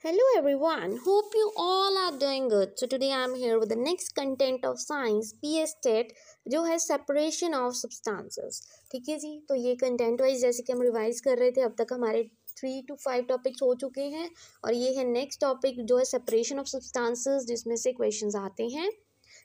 Hello everyone, hope you all are doing good. So today I am here with the next content of science पी टेट जो है separation of substances ठीक है जी तो ये कंटेंट वाइज जैसे कि हम रिवाइज कर रहे थे अब तक हमारे थ्री टू फाइव टॉपिक्स हो चुके हैं और ये है नेक्स्ट टॉपिक जो है सेपरेशन ऑफ सब्सटेंसेस जिसमें से क्वेश्चंस आते हैं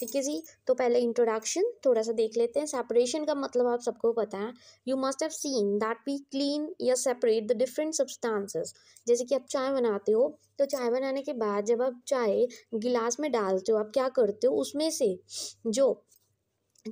ठीक है जी तो पहले इंट्रोडक्शन थोड़ा सा देख लेते हैं सेपरेशन का मतलब आप सबको पता है you must have seen that we clean या सेपरेट द डिफरेंट सब्सटेंसेस जैसे कि आप चाय बनाते हो तो चाय बनाने के बाद जब आप चाय गिलास में डालते हो आप क्या करते हो उसमें से जो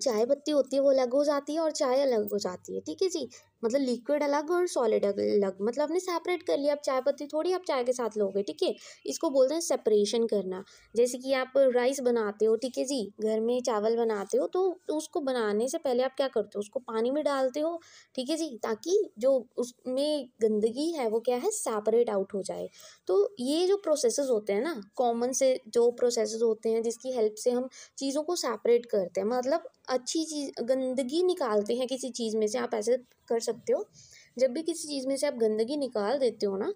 चाय पत्ती होती है वो अलग हो जाती है और चाय अलग हो जाती है ठीक है जी मतलब लिक्विड अलग और सॉलिड अलग मतलब आपने सेपरेट कर लिया आप चाय पत्ती थोड़ी आप चाय के साथ लोगे ठीक है इसको बोलते हैं सेपरेशन करना जैसे कि आप राइस बनाते हो ठीक है जी घर में चावल बनाते हो तो उसको बनाने से पहले आप क्या करते हो उसको पानी में डालते हो ठीक है जी ताकि जो उसमें गंदगी है वो क्या है सेपरेट आउट हो जाए तो ये जो प्रोसेस होते हैं ना कॉमन से जो प्रोसेस होते हैं जिसकी हेल्प से हम चीज़ों को सेपरेट करते हैं मतलब अच्छी चीज़ गंदगी निकालते हैं किसी चीज़ में से आप ऐसे कर सकते हो जब भी किसी चीज़ में से आप गंदगी निकाल देते हो ना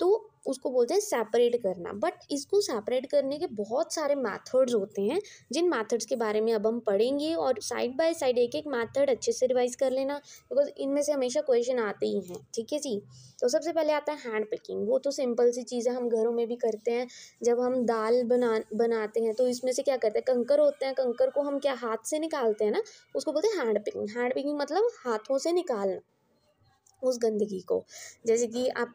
तो उसको बोलते हैं सेपरेट करना बट इसको सेपरेट करने के बहुत सारे मैथड्स होते हैं जिन मैथड्स के बारे में अब हम पढ़ेंगे और साइड बाय साइड एक एक मैथड अच्छे से रिवाइज कर लेना बिकॉज इनमें से हमेशा क्वेश्चन आते ही हैं ठीक है जी तो सबसे पहले आता है हैंड पिकिंग वो तो सिंपल सी चीज़ है हम घरों में भी करते हैं जब हम दाल बना बनाते हैं तो इसमें से क्या करते हैं कंकर होते हैं कंकर को हम क्या हाथ से निकालते हैं ना उसको बोलते हैं हैंड पिकिंग हैंड पिकिंग मतलब हाथों से निकालना उस गंदगी को जैसे कि आप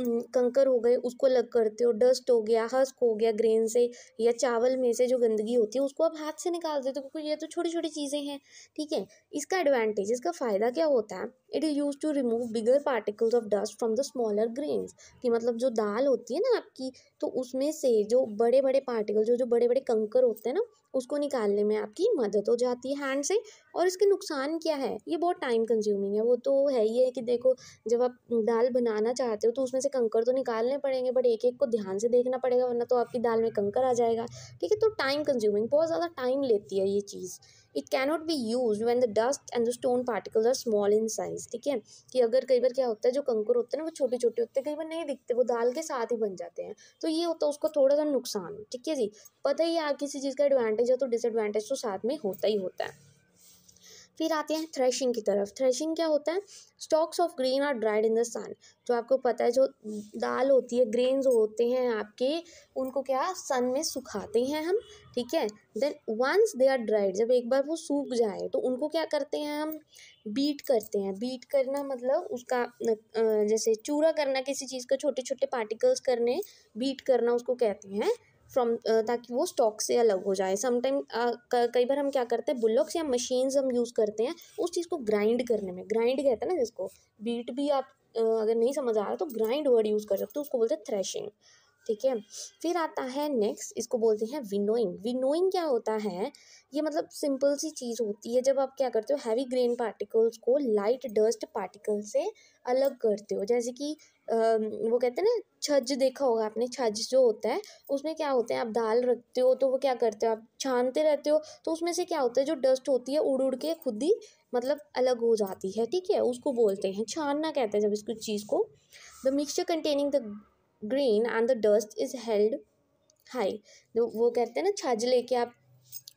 कंकर हो गए उसको अलग करते हो डस्ट हो गया हस्क हो गया ग्रेन से या चावल में से जो गंदगी होती है उसको आप हाथ से निकाल देते हो क्योंकि ये तो छोटी छोटी चीज़ें हैं ठीक है इसका एडवांटेज इसका फ़ायदा क्या होता है it is use to remove bigger particles of dust from the smaller grains कि मतलब जो दाल होती है ना आपकी तो उसमें से जो बड़े बड़े पार्टिकल जो जो बड़े बड़े कंकर होते हैं ना उसको निकालने में आपकी मदद हो जाती है हैंड से और इसके नुकसान क्या है ये बहुत टाइम कंज्यूमिंग है वो तो है ही है कि देखो जब आप दाल बनाना चाहते हो तो उसमें से से कंकर तो निकालने पड़ेंगे बट एक एक को ध्यान से देखना पड़ेगा वरना तो आपकी दाल में कंकर आ जाएगा ठीक है तो टाइम कंज्यूमिंग बहुत ज़्यादा टाइम लेती है ये चीज़ it cannot be use when the dust and the stone particle are small in size ठीक है कि अगर कई बार क्या होता है जो कंकर होते हैं ना वो छोटे छोटे होते हैं कई बार नहीं दिखते वो दाल के साथ ही बन जाते हैं तो ये होता है उसका थोड़ा सा नुकसान ठीक है जी पता ही है किसी चीज़ का एडवांटेज है तो डिसएडवांटेज तो साथ में होता ही होता है फिर आते हैं थ्रेशिंग की तरफ थ्रेशिंग क्या होता है stalks of grain are dried in the sun जो आपको पता है जो दाल होती है ग्रेन्स होते हैं आपके उनको क्या सन में सुखाते हैं हम ठीक है then once they are dried जब एक बार वो सूख जाए तो उनको क्या करते हैं हम बीट करते हैं बीट करना मतलब उसका जैसे चूरा करना किसी चीज़ का छोटे छोटे पार्टिकल्स करने बीट करना उसको कहते हैं फ्रॉम ताकि वो स्टॉक से अलग हो जाए समटाइम कई बार हम क्या करते हैं बुलक्स या मशीन्स हम यूज़ करते हैं उस चीज़ को ग्राइंड करने में ग्राइंड कहते हैं ना जिसको बीट भी आप अगर नहीं समझ आ रहा तो ग्राइंड वर्ड यूज़ कर सकते हो उसको बोलते हैं थ्रेशिंग ठीक है फिर आता है नेक्स्ट इसको बोलते हैं विनोइंग विनोइंग क्या होता है ये मतलब सिंपल सी चीज़ होती है जब आप क्या करते हो हैवी ग्रेन पार्टिकल्स को लाइट डस्ट पार्टिकल से अलग करते हो जैसे कि वो कहते हैं ना छज देखा होगा आपने छज जो होता है उसमें क्या होता है आप दाल रखते हो तो वो क्या करते हो आप छानते रहते हो तो उसमें से क्या होता है जो डस्ट होती है उड़ उड़ के खुद ही मतलब अलग हो जाती है ठीक है उसको बोलते हैं छानना कहते हैं जब इस चीज़ को the mixture containing the grain and the dust is held high वो कहते हैं ना छज लेके आप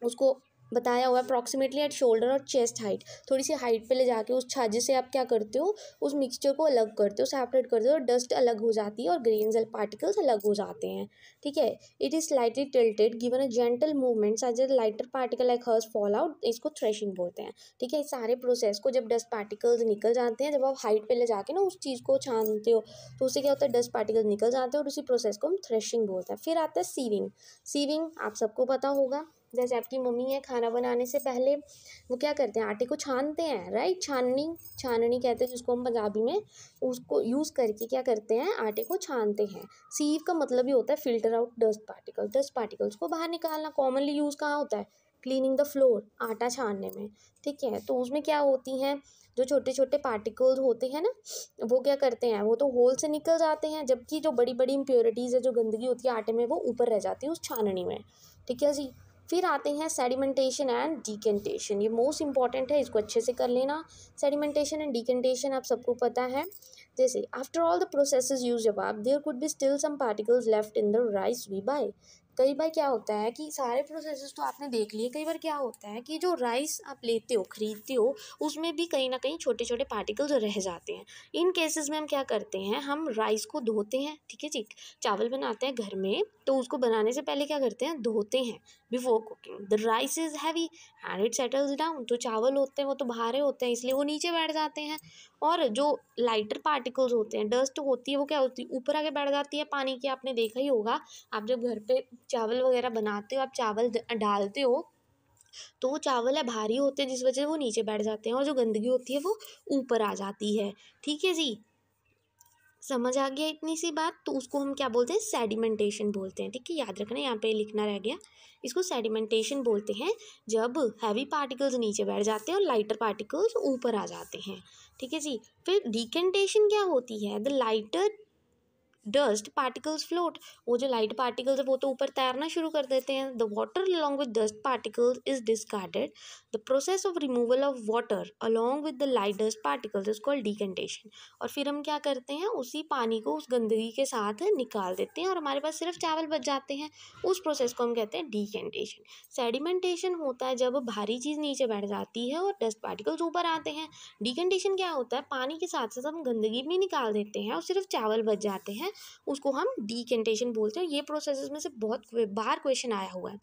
उसको बताया हुआ है अप्रॉक्सीमेटली एट शोल्डर और चेस्ट हाइट थोड़ी सी हाइट पे ले जाके उस छाजे से आप क्या करते हो उस मिक्सचर को अलग करते हो सेपरेट करते हो और डस्ट अलग हो जाती है और ग्रीन जल पार्टिकल्स अलग हो जाते हैं ठीक है it is slightly tilted given a gentle movement as a lighter particle like हर्स फॉल आउट इसको थ्रेशिंग बोलते हैं ठीक है इस सारे प्रोसेस को जब डस्ट पार्टिकल्स निकल जाते हैं जब आप हाइट पर ले जाके ना उस चीज़ को छानते हो तो उससे क्या होता है डस्ट पार्टिकल निकल जाते हैं और उसी प्रोसेस को हम थ्रेशिंग बोलते हैं फिर आता है सीविंग सीविंग आप सबको पता होगा जैसे आपकी मम्मी है खाना बनाने से पहले वो क्या करते हैं आटे को छानते हैं राइट छाननी छाननी कहते हैं जिसको हम पंजाबी में उसको यूज़ करके क्या करते हैं आटे को छानते हैं सीव का मतलब ही होता है filter out dust particle dust particles को बाहर निकालना कॉमनली यूज़ कहाँ होता है क्लीनिंग द फ्लोर आटा छानने में ठीक है तो उसमें क्या होती हैं जो छोटे छोटे पार्टिकल्स होते हैं ना वो क्या करते हैं वो तो होल से निकल जाते हैं जबकि जो बड़ी बड़ी इम्प्योरिटीज़ है जो गंदगी होती है आटे में वो ऊपर रह जाती है उस छाननी में ठीक है जी फिर आते हैं सेडिमेंटेशन एंड डिकेंटेशन ये मोस्ट इंपॉर्टेंट है इसको अच्छे से कर लेना सेडिमेंटेशन एंड डिकेंटेशन आप सबको पता है जैसे after all the process use आप there could be still some particles left in the rice we buy कई बार क्या होता है कि सारे प्रोसेसेस तो आपने देख लिए कई बार क्या होता है कि जो राइस आप लेते हो ख़रीदते हो उसमें भी कहीं ना कहीं छोटे छोटे पार्टिकल्स रह जाते हैं इन केसेस में हम क्या करते हैं हम राइस को धोते हैं ठीक है जी चावल बनाते हैं घर में तो उसको बनाने से पहले क्या करते हैं धोते हैं before cooking the rice is heavy and it settles down जो चावल होते हैं वो तो भारे होते हैं इसलिए वो नीचे बैठ जाते हैं और जो लाइटर पार्टिकल्स होते हैं डस्ट होती है वो क्या होती है ऊपर आके बैठ जाती है पानी की आपने देखा ही होगा आप जब घर पे चावल वगैरह बनाते हो आप चावल डालते हो तो वो चावल है भारी होते हैं जिस वजह से वो नीचे बैठ जाते हैं और जो गंदगी होती है वो ऊपर आ जाती है ठीक है जी समझ आ गया इतनी सी बात तो उसको हम क्या बोलते हैं सेडिमेंटेशन बोलते हैं ठीक है याद रखना यहाँ पे लिखना रह गया इसको सेडिमेंटेशन बोलते हैं जब हैवी पार्टिकल्स नीचे बैठ जाते हैं और लाइटर पार्टिकल्स ऊपर आ जाते हैं ठीक है जी फिर डिकेंटेशन क्या होती है the lighter dust particles float वो जो लाइट पार्टिकल्स है वो तो ऊपर तैरना शुरू कर देते हैं the water along with dust particles is discarded the process of removal of water along with the light dust particles is called decantation और फिर हम क्या करते हैं उसी पानी को उस गंदगी के साथ निकाल देते हैं और हमारे पास सिर्फ चावल बच जाते हैं उस प्रोसेस को हम कहते हैं डिकेंटेशन सेडिमेंटेशन होता है जब भारी चीज़ नीचे बैठ जाती है और डस्ट पार्टिकल्स ऊपर आते हैं डिकेंटेशन क्या होता है पानी के साथ साथ हम गंदगी भी निकाल देते हैं और सिर्फ चावल बच जाते हैं है उसको हम डीकेंटेशन बोलते हैं ये प्रोसेस में से बहुत बाहर क्वेश्चन आया हुआ है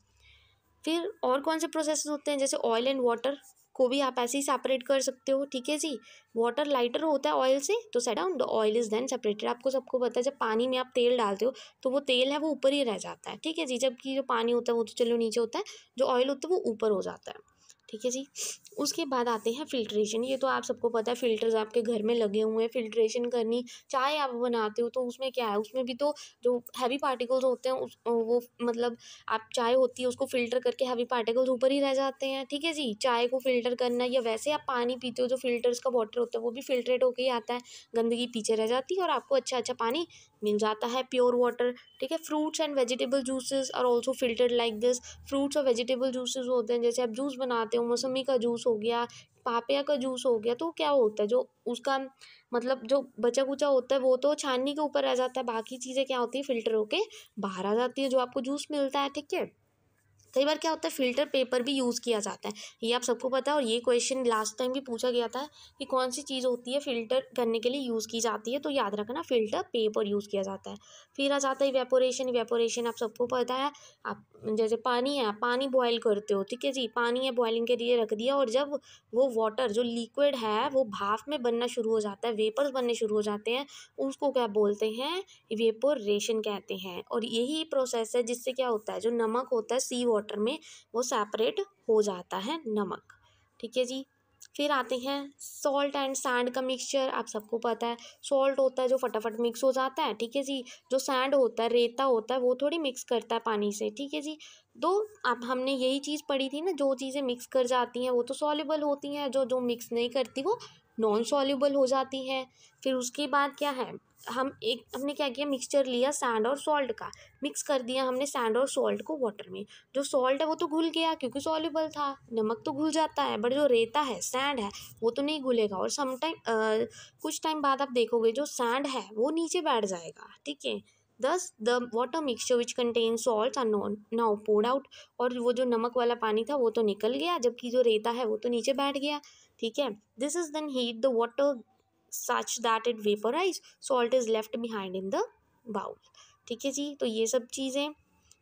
फिर और कौन से प्रोसेस होते हैं जैसे ऑयल एंड वाटर को भी आप ऐसे ही सेपरेट कर सकते हो ठीक है जी वाटर लाइटर होता है ऑयल से तो set down the oil is then separated आपको सबको पता है जब पानी में आप तेल डालते हो तो वो तेल है वो ऊपर ही रह जाता है ठीक है जी जबकि जो पानी होता है वो तो चलो नीचे होता है जो ऑयल होता है वो ऊपर हो जाता है ठीक है जी उसके बाद आते हैं फ़िल्ट्रेशन ये तो आप सबको पता है फ़िल्टर्स आपके घर में लगे हुए हैं फ़िल्ट्रेशन करनी चाय आप बनाते हो तो उसमें क्या है उसमें भी तो जो हैवी पार्टिकल्स होते हैं उस वो मतलब आप चाय होती है उसको फ़िल्टर करके हैवी पार्टिकल्स ऊपर ही रह जाते हैं ठीक है जी चाय को फ़िल्टर करना या वैसे आप पानी पीते हो जो फ़िल्टर्स का वाटर होता है वो भी फ़िल्ट्रेट होकर ही आता है गंदगी पीछे रह जाती है और आपको अच्छा अच्छा पानी मिल जाता है प्योर वाटर ठीक है fruits and vegetable juices are also filtered like this fruits और वेजिटेबल जूसेज होते हैं जैसे आप जूस बनाते हो मौसमी का जूस हो गया पापिया का जूस हो गया तो क्या होता है जो उसका मतलब जो बचा कुचा होता है वो तो छाननी के ऊपर रह जाता है बाकी चीज़ें क्या होती है फ़िल्टर होके बाहर आ जाती है जो आपको जूस मिलता है ठीक है कई बार क्या होता है फ़िल्टर पेपर भी यूज़ किया जाता है ये आप सबको पता है और ये क्वेश्चन लास्ट टाइम भी पूछा गया था कि कौन सी चीज़ होती है फ़िल्टर करने के लिए यूज़ की जाती है तो याद रखना फ़िल्टर पेपर यूज़ किया जाता है फिर आ जाता है वेपोरेशन वेपोरेशन आप सबको पता है आप जैसे पानी है पानी बॉयल करते हो ठीक है जी पानी है बॉयलिंग के लिए रख दिया और जब वो वाटर जो लिक्विड है वो भाफ में बनना शुरू हो जाता है वेपर्स बनने शुरू हो जाते हैं उसको क्या बोलते हैं वेपोरेशन कहते हैं और यही प्रोसेस है जिससे क्या होता है जो नमक होता है सी वाटर वाटर में वो सेपरेट हो जाता है नमक ठीक है जी फिर आते हैं सॉल्ट एंड सैंड का मिक्सचर आप सबको पता है सॉल्ट होता है जो फटाफट मिक्स हो जाता है ठीक है जी जो सैंड होता है रेता होता है वो थोड़ी मिक्स करता है पानी से ठीक है जी दो तो अब हमने यही चीज़ पढ़ी थी ना जो चीज़ें मिक्स कर जाती हैं वो तो सॉल्युबल होती हैं जो जो मिक्स नहीं करती वो नॉन सॉल्युबल हो जाती है फिर उसके बाद क्या है हम एक हमने क्या किया मिक्सचर लिया सैंड और सॉल्ट का मिक्स कर दिया हमने सैंड और सॉल्ट को वाटर में जो सॉल्ट है वो तो घुल गया क्योंकि सॉल्युबल था नमक तो घुल जाता है बट जो रेता है सैंड है वो तो नहीं घुलेगा और समटाइम कुछ टाइम बाद आप देखोगे जो सैंड है वो नीचे बैठ जाएगा ठीक है thus the water mixture which contain salt are known now poured out और वो जो नमक वाला पानी था वो तो निकल गया जबकि जो रेता है वो तो नीचे बैठ गया ठीक है this is then heat the water such that it vaporise salt is left behind in the bowl ठीक है जी तो ये सब चीज़ें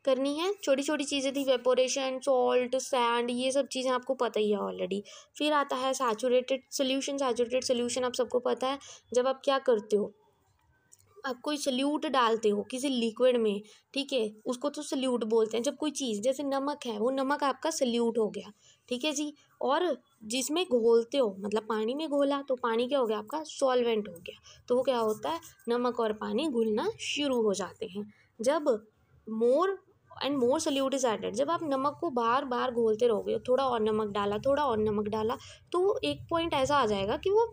करनी है छोटी छोटी चीज़ें थी वेपोरेशन सॉल्ट सैंड ये सब चीज़ें आपको पता ही है ऑलरेडी फिर आता है सैचुरेटेड सोल्यूशन सैचुरेटेड सोल्यूशन आप सबको पता है जब आप क्या करते हो आप कोई सल्यूट डालते हो किसी लिक्विड में ठीक है उसको तो सल्यूट बोलते हैं जब कोई चीज़ जैसे नमक है वो नमक आपका सल्यूट हो गया ठीक है जी और जिसमें घोलते हो मतलब पानी में घोला तो पानी क्या हो गया आपका सॉल्वेंट हो गया तो वो क्या होता है नमक और पानी घुलना शुरू हो जाते हैं जब more and more solute is added जब आप नमक को बार बार घोलते रहोगे थोड़ा और नमक डाला थोड़ा और नमक डाला तो एक पॉइंट ऐसा आ जाएगा कि वो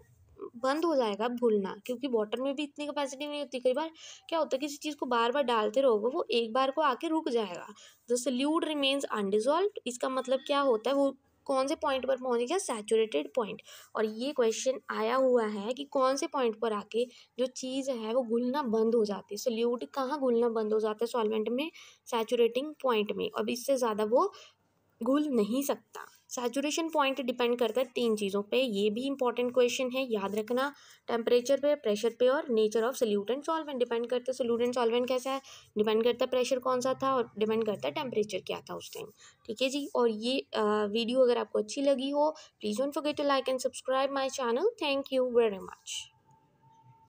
बंद हो जाएगा भूलना क्योंकि वाटर में भी इतनी कैपेसिटी नहीं होती कई बार क्या होता है किसी चीज़ को बार बार डालते रहोगे वो एक बार को आके रुक जाएगा द सल्यूट रिमेन्स अनडिजॉल्व इसका मतलब क्या होता है वो कौन से पॉइंट पर पहुंच गया सैचुरेटेड पॉइंट और ये क्वेश्चन आया हुआ है कि कौन से पॉइंट पर आके जो चीज़ है वो घुलना बंद हो जाती है सल्यूट कहाँ घुलना बंद हो जाता है सॉल्वेंट में सैचुरेटिंग पॉइंट में अब इससे ज़्यादा वो घुल नहीं सकता सैचुरेशन पॉइंट डिपेंड करता है तीन चीज़ों पे ये भी इंपॉर्टेंट क्वेश्चन है याद रखना टेम्परेचर पे प्रेशर पे और nature of solute and solvent depend करता है सोल्यूट एंड सॉल्वेंट कैसा है डिपेंड करता है प्रेशर कौन सा था और डिपेंड करता है टेम्परेचर क्या था उस टाइम ठीक है जी और ये आ, वीडियो अगर आपको अच्छी लगी हो please don't forget to like and subscribe my channel thank you very much